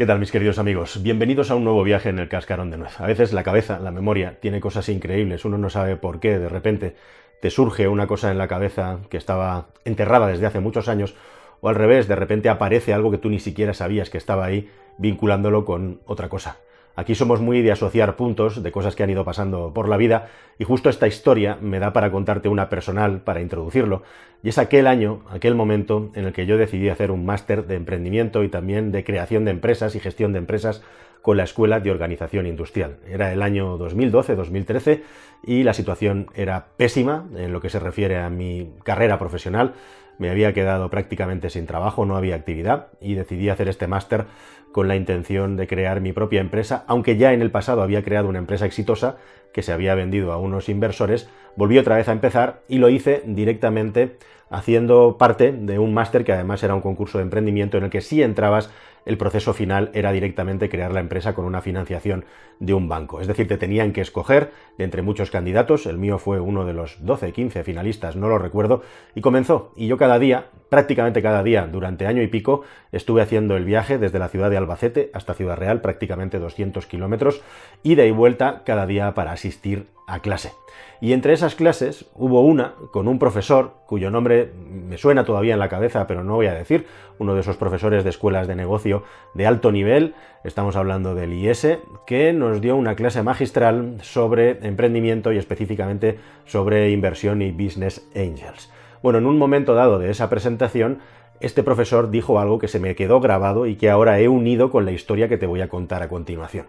¿Qué tal mis queridos amigos? Bienvenidos a un nuevo viaje en el cascarón de nuez. A veces la cabeza, la memoria, tiene cosas increíbles, uno no sabe por qué, de repente te surge una cosa en la cabeza que estaba enterrada desde hace muchos años, o al revés, de repente aparece algo que tú ni siquiera sabías que estaba ahí, vinculándolo con otra cosa. Aquí somos muy de asociar puntos de cosas que han ido pasando por la vida y justo esta historia me da para contarte una personal para introducirlo. Y es aquel año, aquel momento en el que yo decidí hacer un máster de emprendimiento y también de creación de empresas y gestión de empresas con la Escuela de Organización Industrial. Era el año 2012-2013 y la situación era pésima en lo que se refiere a mi carrera profesional me había quedado prácticamente sin trabajo, no había actividad y decidí hacer este máster con la intención de crear mi propia empresa, aunque ya en el pasado había creado una empresa exitosa que se había vendido a unos inversores, volví otra vez a empezar y lo hice directamente haciendo parte de un máster que además era un concurso de emprendimiento en el que sí entrabas el proceso final era directamente crear la empresa con una financiación de un banco. Es decir, te tenían que escoger de entre muchos candidatos, el mío fue uno de los 12, 15 finalistas, no lo recuerdo, y comenzó. Y yo cada día, prácticamente cada día, durante año y pico, estuve haciendo el viaje desde la ciudad de Albacete hasta Ciudad Real, prácticamente 200 kilómetros, ida y vuelta cada día para asistir a clase. Y entre esas clases hubo una con un profesor cuyo nombre me suena todavía en la cabeza, pero no voy a decir, uno de esos profesores de escuelas de negocio de alto nivel, estamos hablando del IS, que nos dio una clase magistral sobre emprendimiento y específicamente sobre inversión y business angels. Bueno, en un momento dado de esa presentación, este profesor dijo algo que se me quedó grabado y que ahora he unido con la historia que te voy a contar a continuación.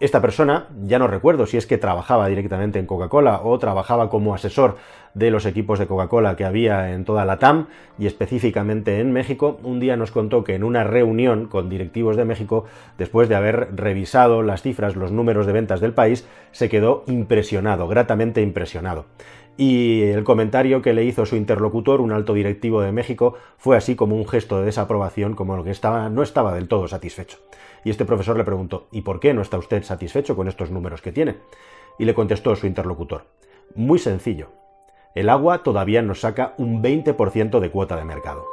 Esta persona, ya no recuerdo si es que trabajaba directamente en Coca-Cola o trabajaba como asesor de los equipos de Coca-Cola que había en toda la TAM y específicamente en México, un día nos contó que en una reunión con directivos de México, después de haber revisado las cifras, los números de ventas del país, se quedó impresionado, gratamente impresionado y el comentario que le hizo su interlocutor, un alto directivo de México, fue así como un gesto de desaprobación, como el que estaba, no estaba del todo satisfecho. Y este profesor le preguntó, ¿y por qué no está usted satisfecho con estos números que tiene? Y le contestó su interlocutor, muy sencillo, el agua todavía nos saca un 20% de cuota de mercado.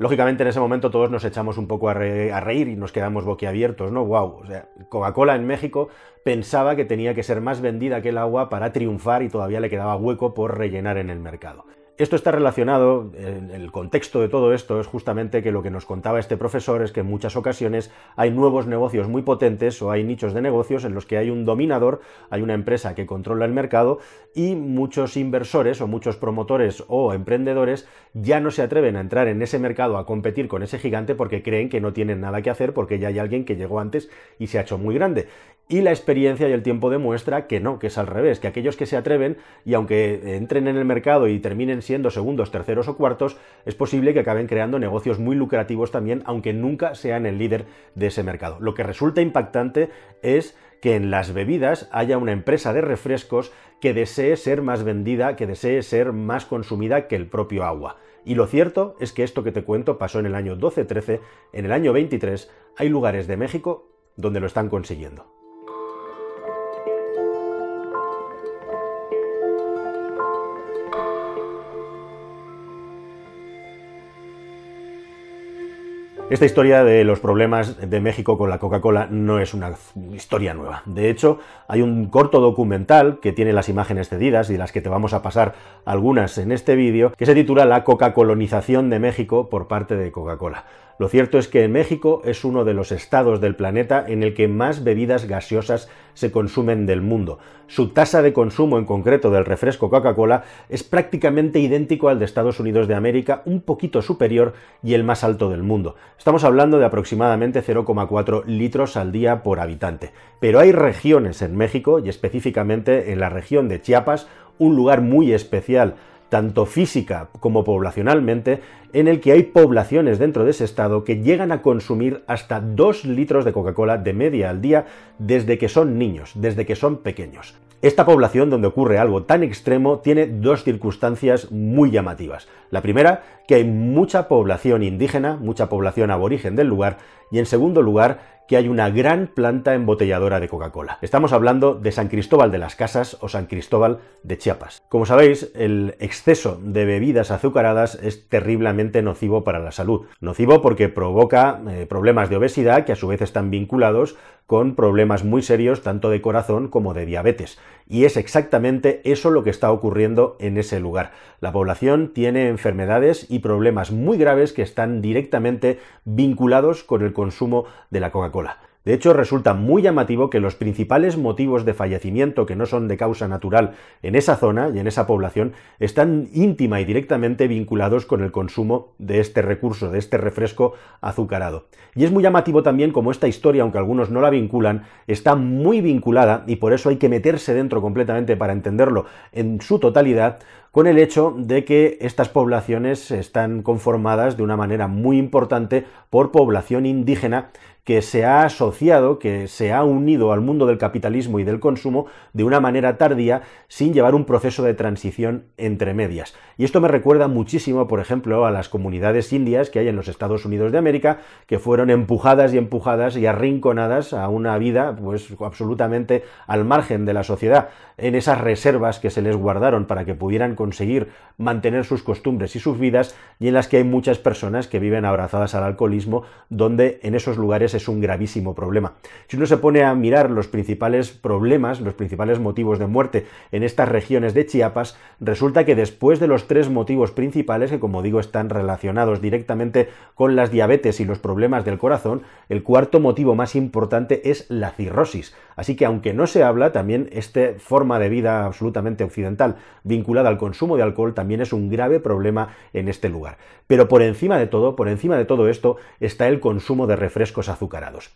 Lógicamente en ese momento todos nos echamos un poco a, reír y nos quedamos boquiabiertos, ¿no? ¡Wow! O sea, Coca-Cola en México pensaba que tenía que ser más vendida que el agua para triunfar y todavía le quedaba hueco por rellenar en el mercado. Esto está relacionado, el contexto de todo esto es justamente que lo que nos contaba este profesor es que en muchas ocasiones hay nuevos negocios muy potentes o hay nichos de negocios en los que hay un dominador, hay una empresa que controla el mercado y muchos inversores o muchos promotores o emprendedores ya no se atreven a entrar en ese mercado a competir con ese gigante porque creen que no tienen nada que hacer porque ya hay alguien que llegó antes y se ha hecho muy grande. Y la experiencia y el tiempo demuestra que no, que es al revés, que aquellos que se atreven y aunque entren en el mercado y terminen siendo segundos, terceros o cuartos, es posible que acaben creando negocios muy lucrativos también, aunque nunca sean el líder de ese mercado. Lo que resulta impactante es que en las bebidas haya una empresa de refrescos que desee ser más vendida, que desee ser más consumida que el propio agua. Y lo cierto es que esto que te cuento pasó en el año 12-13, en el año 23 hay lugares de México donde lo están consiguiendo. Esta historia de los problemas de México con la Coca-Cola no es una historia nueva. De hecho, hay un corto documental que tiene las imágenes cedidas y las que te vamos a pasar algunas en este vídeo, que se titula La Coca-Colonización de México por parte de Coca-Cola. Lo cierto es que en México es uno de los estados del planeta en el que más bebidas gaseosas se consumen del mundo. Su tasa de consumo en concreto del refresco Coca-Cola es prácticamente idéntico al de Estados Unidos de América, un poquito superior y el más alto del mundo. Estamos hablando de aproximadamente 0,4 litros al día por habitante. Pero hay regiones en México, y específicamente en la región de Chiapas, un lugar muy especial tanto física como poblacionalmente, en el que hay poblaciones dentro de ese estado que llegan a consumir hasta 2 litros de Coca-Cola de media al día desde que son niños, desde que son pequeños. Esta población donde ocurre algo tan extremo tiene dos circunstancias muy llamativas. La primera, que hay mucha población indígena, mucha población aborigen del lugar, y en segundo lugar, que hay una gran planta embotelladora de Coca-Cola. Estamos hablando de San Cristóbal de las Casas o San Cristóbal de Chiapas. Como sabéis, el exceso de bebidas azucaradas es terriblemente nocivo para la salud. Nocivo porque provoca eh, problemas de obesidad que a su vez están vinculados con problemas muy serios tanto de corazón como de diabetes. Y es exactamente eso lo que está ocurriendo en ese lugar. La población tiene enfermedades y problemas muy graves que están directamente vinculados con el consumo de la Coca-Cola. De hecho, resulta muy llamativo que los principales motivos de fallecimiento que no son de causa natural en esa zona y en esa población están íntima y directamente vinculados con el consumo de este recurso, de este refresco azucarado. Y es muy llamativo también como esta historia, aunque algunos no la vinculan, está muy vinculada, y por eso hay que meterse dentro completamente para entenderlo en su totalidad, con el hecho de que estas poblaciones están conformadas de una manera muy importante por población indígena que se ha asociado, que se ha unido al mundo del capitalismo y del consumo de una manera tardía sin llevar un proceso de transición entre medias. Y esto me recuerda muchísimo, por ejemplo, a las comunidades indias que hay en los Estados Unidos de América, que fueron empujadas y empujadas y arrinconadas a una vida pues absolutamente al margen de la sociedad, en esas reservas que se les guardaron para que pudieran conseguir mantener sus costumbres y sus vidas y en las que hay muchas personas que viven abrazadas al alcoholismo, donde en esos lugares es un gravísimo problema. Si uno se pone a mirar los principales problemas, los principales motivos de muerte en estas regiones de Chiapas, resulta que después de los tres motivos principales, que como digo están relacionados directamente con las diabetes y los problemas del corazón, el cuarto motivo más importante es la cirrosis. Así que aunque no se habla, también esta forma de vida absolutamente occidental vinculada al consumo de alcohol también es un grave problema en este lugar. Pero por encima de todo, por encima de todo esto, está el consumo de refrescos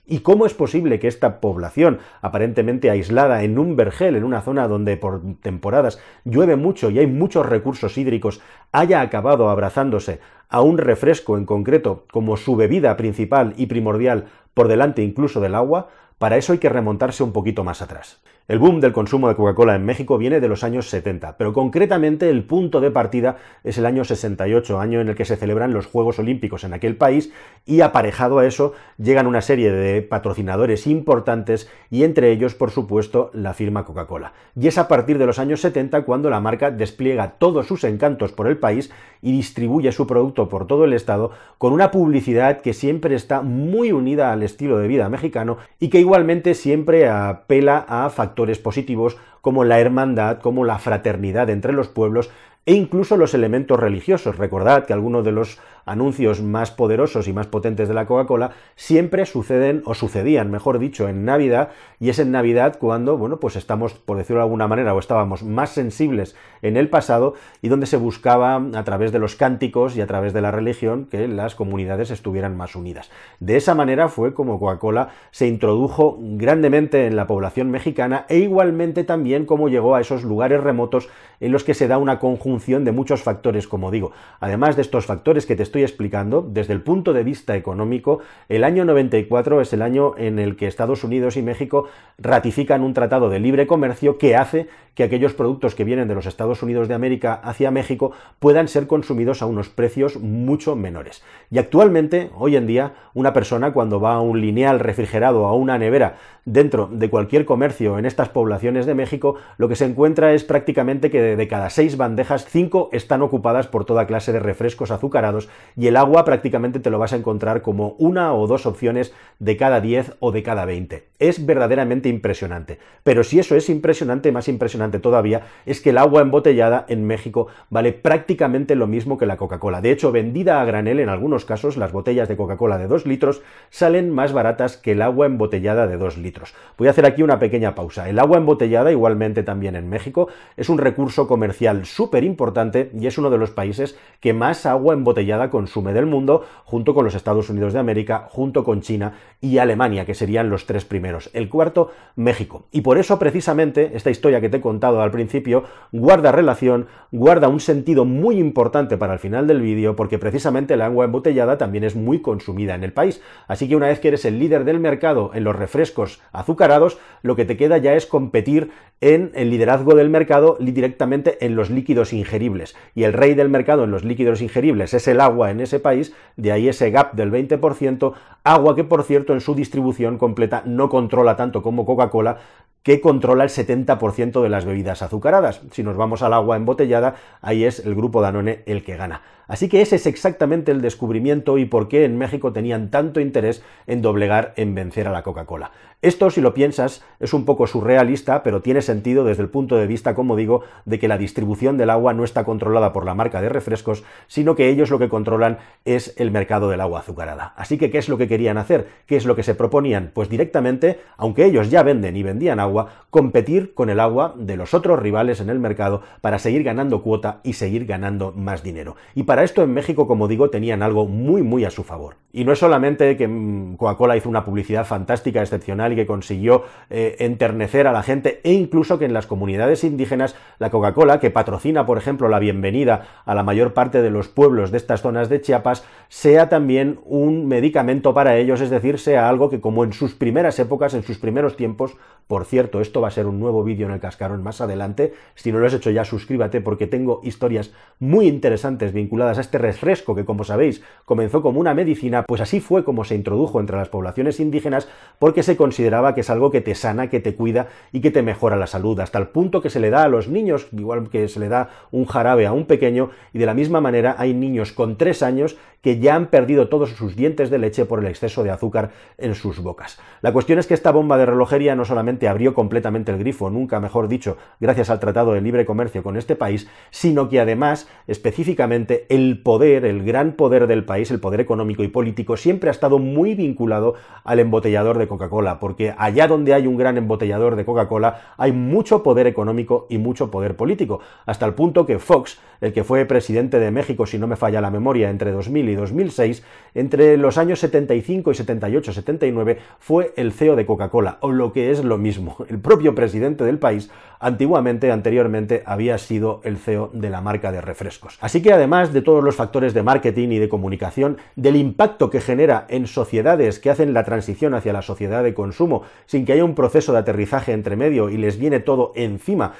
¿Y cómo es posible que esta población, aparentemente aislada en un vergel, en una zona donde por temporadas llueve mucho y hay muchos recursos hídricos, haya acabado abrazándose a un refresco en concreto como su bebida principal y primordial por delante incluso del agua? Para eso hay que remontarse un poquito más atrás. El boom del consumo de Coca-Cola en México viene de los años 70, pero concretamente el punto de partida es el año 68, año en el que se celebran los Juegos Olímpicos en aquel país, y aparejado a eso llegan una serie de patrocinadores importantes y entre ellos, por supuesto, la firma Coca-Cola. Y es a partir de los años 70 cuando la marca despliega todos sus encantos por el país y distribuye su producto por todo el estado con una publicidad que siempre está muy unida al estilo de vida mexicano y que igualmente siempre apela a factores factores positivos como la hermandad, como la fraternidad entre los pueblos, e incluso los elementos religiosos. Recordad que algunos de los anuncios más poderosos y más potentes de la Coca-Cola siempre suceden o sucedían, mejor dicho, en Navidad y es en Navidad cuando, bueno, pues estamos, por decirlo de alguna manera, o estábamos más sensibles en el pasado y donde se buscaba a través de los cánticos y a través de la religión que las comunidades estuvieran más unidas. De esa manera fue como Coca-Cola se introdujo grandemente en la población mexicana e igualmente también como llegó a esos lugares remotos en los que se da una conjunción de muchos factores, como digo. Además de estos factores que te estoy explicando, desde el punto de vista económico, el año 94 es el año en el que Estados Unidos y México ratifican un tratado de libre comercio que hace que aquellos productos que vienen de los Estados Unidos de América hacia México puedan ser consumidos a unos precios mucho menores. Y actualmente, hoy en día, una persona cuando va a un lineal refrigerado o a una nevera dentro de cualquier comercio en estas poblaciones de México, lo que se encuentra es prácticamente que de cada seis bandejas, cinco están ocupadas por toda clase de refrescos azucarados y el agua prácticamente te lo vas a encontrar como una o dos opciones de cada 10 o de cada 20. Es verdaderamente impresionante. Pero si eso es impresionante, más impresionante todavía es que el agua embotellada en México vale prácticamente lo mismo que la Coca-Cola. De hecho, vendida a granel en algunos casos, las botellas de Coca-Cola de 2 litros salen más baratas que el agua embotellada de 2 litros. Voy a hacer aquí una pequeña pausa. El agua embotellada, igualmente también en México, es un recurso comercial súper importante y es uno de los países que más agua embotellada consume del mundo, junto con los Estados Unidos de América, junto con China y Alemania, que serían los tres primeros. El cuarto, México. Y por eso, precisamente, esta historia que te he contado al principio guarda relación, guarda un sentido muy importante para el final del vídeo, porque precisamente el agua embotellada también es muy consumida en el país. Así que una vez que eres el líder del mercado en los refrescos azucarados, lo que te queda ya es competir en el liderazgo del mercado directamente en los líquidos ingeribles. Y el rey del mercado en los líquidos ingeribles es el agua en ese país, de ahí ese gap del 20%, agua que por cierto en su distribución completa no controla tanto como Coca-Cola, que controla el 70% de las bebidas azucaradas. Si nos vamos al agua embotellada, ahí es el grupo Danone el que gana. Así que ese es exactamente el descubrimiento y por qué en México tenían tanto interés en doblegar, en vencer a la Coca-Cola. Esto, si lo piensas, es un poco surrealista, pero tiene sentido desde el punto de vista, como digo, de que la distribución del agua no está controlada por la marca de refrescos, sino que ellos lo que controlan es el mercado del agua azucarada. Así que, ¿qué es lo que querían hacer? ¿Qué es lo que se proponían? Pues directamente, aunque ellos ya venden y vendían agua, competir con el agua de los otros rivales en el mercado para seguir ganando cuota y seguir ganando más dinero. Y para esto en México, como digo, tenían algo muy, muy a su favor. Y no es solamente que mm, Coca-Cola hizo una publicidad fantástica, excepcional y que consiguió eh, enternecer a la gente e incluso que en las comunidades indígenas la Coca-Cola, que patrocina, por ejemplo, la bienvenida a la mayor parte de los pueblos de estas zonas de Chiapas, sea también un medicamento para ellos, es decir, sea algo que como en sus primeras épocas, en sus primeros tiempos, por cierto, esto va a ser un nuevo vídeo en el cascarón más adelante. Si no lo has hecho ya, suscríbete porque tengo historias muy interesantes vinculadas a este refresco que, como sabéis, comenzó como una medicina, pues así fue como se introdujo entre las poblaciones indígenas porque se consideraba que es algo que te sana, que te cuida y que te mejora la salud, hasta el punto que se le da a los niños, igual que se le da un jarabe a un pequeño, y de la misma manera hay niños con tres años que ya han perdido todos sus dientes de leche por el exceso de azúcar en sus bocas. La cuestión es que esta bomba de relojería no solamente abrió completamente el grifo, nunca mejor dicho, gracias al Tratado de Libre Comercio con este país, sino que además, específicamente, el poder, el gran poder del país, el poder económico y político, siempre ha estado muy vinculado al embotellador de Coca-Cola, porque allá donde hay un gran embotellador de Coca-Cola, hay mucho poder económico y mucho poder político, hasta el punto que Fox, el que fue presidente de México, si no me falla la memoria, entre 2000 y 2006, entre los años 75 y 78, 79, fue el CEO de Coca-Cola, o lo que es lo mismo, el propio presidente del país, antiguamente, anteriormente, había sido el CEO de la marca de refrescos. Así que además de todos los factores de marketing y de comunicación, del impacto que genera en sociedades que hacen la transición hacia la sociedad de consumo sin que haya un proceso de aterrizaje entre medio y les viene todo encima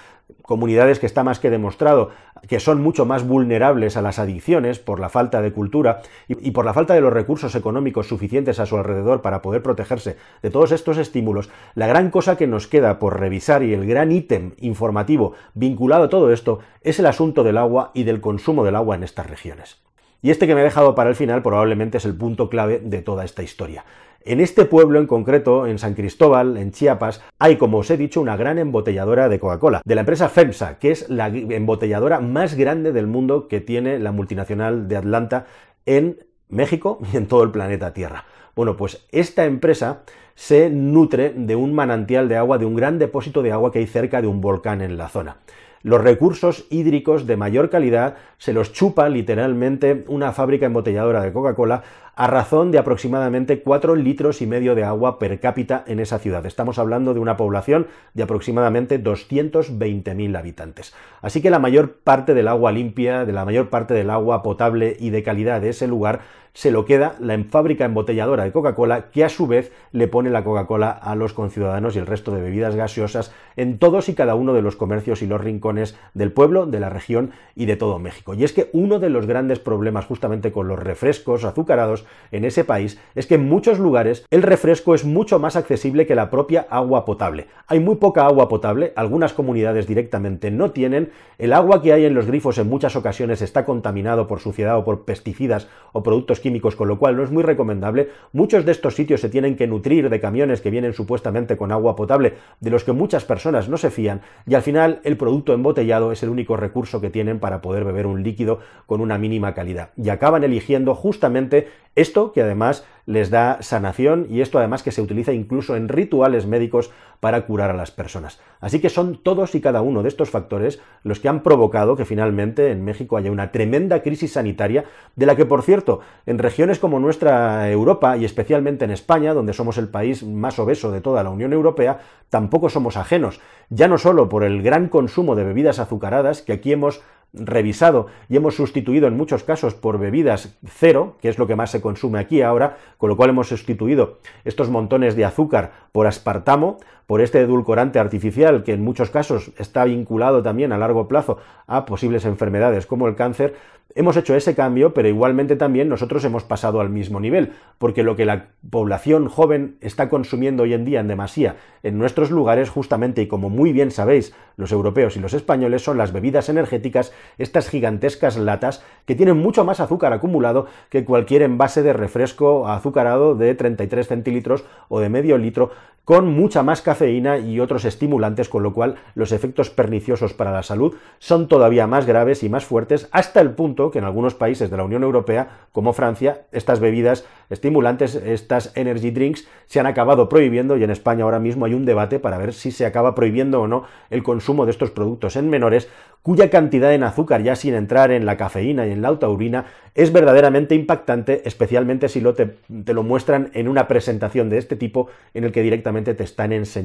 comunidades que está más que demostrado, que son mucho más vulnerables a las adicciones por la falta de cultura y, por la falta de los recursos económicos suficientes a su alrededor para poder protegerse de todos estos estímulos, la gran cosa que nos queda por revisar y el gran ítem informativo vinculado a todo esto es el asunto del agua y del consumo del agua en estas regiones. Y este que me he dejado para el final probablemente es el punto clave de toda esta historia. En este pueblo en concreto, en San Cristóbal, en Chiapas, hay, como os he dicho, una gran embotelladora de Coca-Cola, de la empresa FEMSA, que es la embotelladora más grande del mundo que tiene la multinacional de Atlanta en México y en todo el planeta Tierra. Bueno, pues esta empresa se nutre de un manantial de agua, de un gran depósito de agua que hay cerca de un volcán en la zona. Los recursos hídricos de mayor calidad se los chupa literalmente una fábrica embotelladora de Coca-Cola a razón de aproximadamente 4 litros y medio de agua per cápita en esa ciudad. Estamos hablando de una población de aproximadamente 220.000 habitantes. Así que la mayor parte del agua limpia, de la mayor parte del agua potable y de calidad de ese lugar se lo queda la em-, fábrica embotelladora de Coca-Cola, que a su vez le pone la Coca-Cola a los conciudadanos y el resto de bebidas gaseosas en todos y cada uno de los comercios y los rincones del pueblo, de la región y de todo México. Y es que uno de los grandes problemas justamente con los refrescos azucarados en ese país es que en muchos lugares el refresco es mucho más accesible que la propia agua potable. Hay muy poca agua potable, algunas comunidades directamente no tienen, el agua que hay en los grifos en muchas ocasiones está contaminado por suciedad o por pesticidas o productos químicos, con lo cual no es muy recomendable. Muchos de estos sitios se tienen que nutrir de camiones que vienen supuestamente con agua potable, de los que muchas personas no se fían, y al final el producto embotellado es el único recurso que tienen para poder beber un líquido con una mínima calidad. Y acaban eligiendo justamente esto que además les da sanación y esto además que se utiliza incluso en rituales médicos para curar a las personas. Así que son todos y cada uno de estos factores los que han provocado que finalmente en México haya una tremenda crisis sanitaria, de la que por cierto, en regiones como nuestra Europa y especialmente en España, donde somos el país más obeso de toda la Unión Europea, tampoco somos ajenos, ya no solo por el gran consumo de bebidas azucaradas que aquí hemos revisado y hemos sustituido en muchos casos por bebidas cero, que es lo que más se consume aquí ahora, con lo cual hemos sustituido estos montones de azúcar por aspartamo, por este edulcorante artificial que en muchos casos está vinculado también a largo plazo a posibles enfermedades como el cáncer, hemos hecho ese cambio, pero igualmente también nosotros hemos pasado al mismo nivel, porque lo que la población joven está consumiendo hoy en día en demasía en nuestros lugares justamente, y como muy bien sabéis los europeos y los españoles, son las bebidas energéticas, estas gigantescas latas que tienen mucho más azúcar acumulado que cualquier envase de refresco azucarado de 33 centilitros o de medio litro, con mucha más cafeína y otros estimulantes, con lo cual los efectos perniciosos para la salud son todavía más graves y más fuertes, hasta el punto que en algunos países de la Unión Europea, como Francia, estas bebidas estimulantes, estas energy drinks, se han acabado prohibiendo y en España ahora mismo hay un debate para ver si se acaba prohibiendo o no el consumo de estos productos en menores, cuya cantidad en azúcar, ya sin entrar en la cafeína y en la taurina, es verdaderamente impactante, especialmente si lo te, te lo muestran en una presentación de este tipo en el que directamente te están enseñando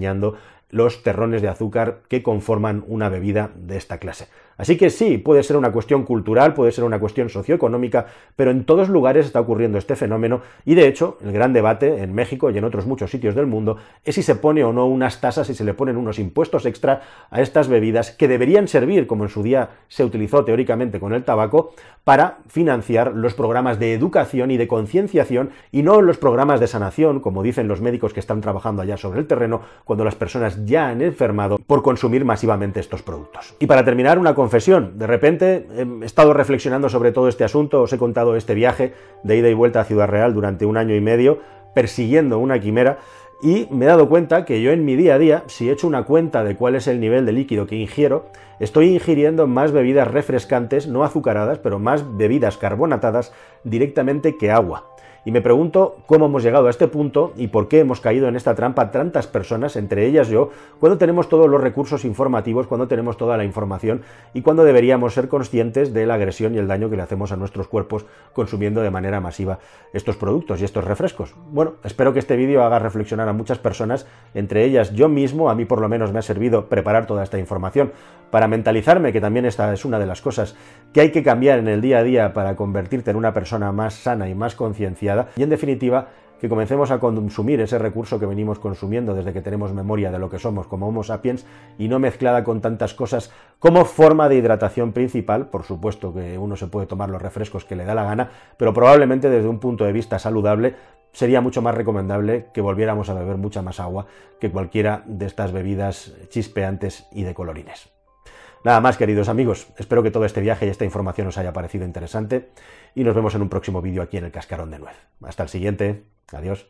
los terrones de azúcar que conforman una bebida de esta clase. Así que sí, puede ser una cuestión cultural, puede ser una cuestión socioeconómica, pero en todos lugares está ocurriendo este fenómeno y de hecho el gran debate en México y en otros muchos sitios del mundo es si se pone o no unas tasas, y se le ponen unos impuestos extra a estas bebidas que deberían servir, como en su día se utilizó teóricamente con el tabaco, para financiar los programas de educación y de concienciación y no los programas de sanación, como dicen los médicos que están trabajando allá sobre el terreno, cuando las personas ya han enfermado por consumir masivamente estos productos. Y para terminar, una confesión. De repente em, he estado reflexionando sobre todo este asunto, os he contado este viaje de ida y vuelta a Ciudad Real durante un año y medio, persiguiendo una quimera, y me he dado cuenta que yo en mi día a día, si he hecho una cuenta de cuál es el nivel de líquido que ingiero, estoy ingiriendo más bebidas refrescantes, no azucaradas, pero más bebidas carbonatadas directamente que agua. Y me pregunto cómo hemos llegado a este punto y por qué hemos caído en esta trampa tantas personas, entre ellas yo, cuando tenemos todos los recursos informativos, cuando tenemos toda la información y cuando deberíamos ser conscientes de la agresión y el daño que le hacemos a nuestros cuerpos consumiendo de manera masiva estos productos y estos refrescos. Bueno, espero que este vídeo haga reflexionar a muchas personas, entre ellas yo mismo, a mí por lo menos me ha servido preparar toda esta información para mentalizarme, que también esta es una de las cosas que hay que cambiar en el día a día para convertirte en una persona más sana y más concienciada y en definitiva que comencemos a consumir ese recurso que venimos consumiendo desde que tenemos memoria de lo que somos como Homo sapiens y no mezclada con tantas cosas como forma de hidratación principal. Por supuesto que uno se puede tomar los refrescos que le da la gana, pero probablemente desde un punto de vista saludable sería mucho más recomendable que volviéramos a beber mucha más agua que cualquiera de estas bebidas chispeantes y de colorines. Nada más, queridos amigos, espero que todo este viaje y esta información os haya parecido interesante y nos vemos en un próximo vídeo aquí en el Cascarón de Nuez. Hasta el siguiente, adiós.